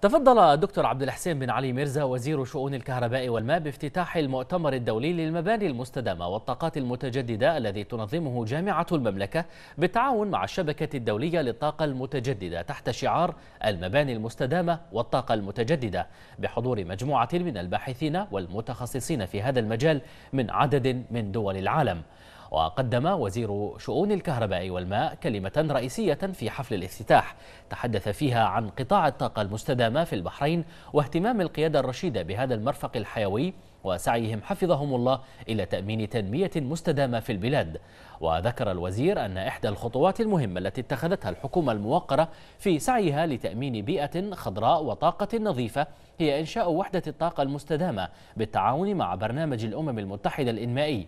تفضل الدكتور عبد الحسين بن علي ميرزا وزير شؤون الكهرباء والماء بافتتاح المؤتمر الدولي للمباني المستدامة والطاقات المتجددة الذي تنظمه جامعة المملكة بالتعاون مع الشبكة الدولية للطاقة المتجددة تحت شعار المباني المستدامة والطاقة المتجددة بحضور مجموعة من الباحثين والمتخصصين في هذا المجال من عدد من دول العالم وقدم وزير شؤون الكهرباء والماء كلمة رئيسية في حفل الافتتاح تحدث فيها عن قطاع الطاقة المستدامة في البحرين واهتمام القيادة الرشيدة بهذا المرفق الحيوي وسعيهم حفظهم الله إلى تأمين تنمية مستدامة في البلاد وذكر الوزير أن إحدى الخطوات المهمة التي اتخذتها الحكومة الموقرة في سعيها لتأمين بيئة خضراء وطاقة نظيفة هي إنشاء وحدة الطاقة المستدامة بالتعاون مع برنامج الأمم المتحدة الإنمائي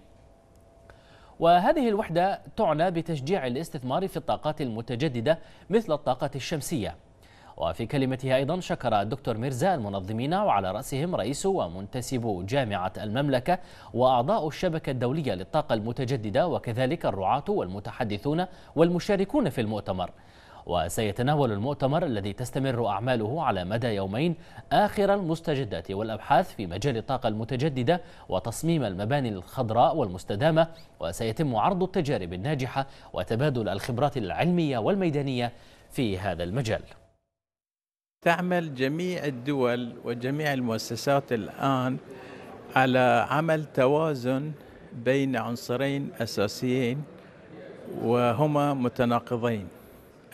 وهذه الوحدة تعنى بتشجيع الاستثمار في الطاقات المتجددة مثل الطاقة الشمسية وفي كلمتها أيضا شكر الدكتور ميرزا المنظمين وعلى رأسهم رئيس ومنتسب جامعة المملكة وأعضاء الشبكة الدولية للطاقة المتجددة وكذلك الرعاة والمتحدثون والمشاركون في المؤتمر وسيتناول المؤتمر الذي تستمر أعماله على مدى يومين آخر المستجدات والأبحاث في مجال الطاقة المتجددة وتصميم المباني الخضراء والمستدامة وسيتم عرض التجارب الناجحة وتبادل الخبرات العلمية والميدانية في هذا المجال تعمل جميع الدول وجميع المؤسسات الآن على عمل توازن بين عنصرين أساسيين وهما متناقضين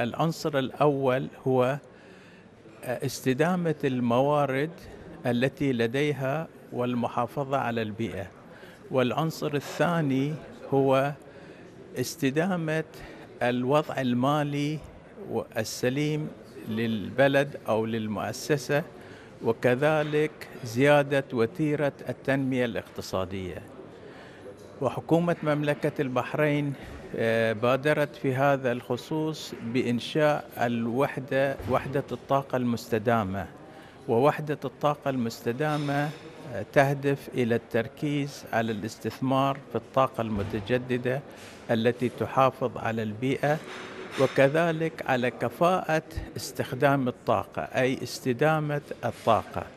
العنصر الأول هو آه، استدامة الموارد التي لديها والمحافظة على البيئة والعنصر الثاني هو استدامة الوضع المالي السليم للبلد أو للمؤسسة وكذلك زيادة وتيرة التنمية الاقتصادية وحكومة مملكة البحرين آه، بادرت في هذا الخصوص بإنشاء الوحدة وحدة الطاقة المستدامة ووحدة الطاقة المستدامة آه، تهدف إلى التركيز على الاستثمار في الطاقة المتجددة التي تحافظ على البيئة وكذلك على كفاءة استخدام الطاقة أي استدامة الطاقة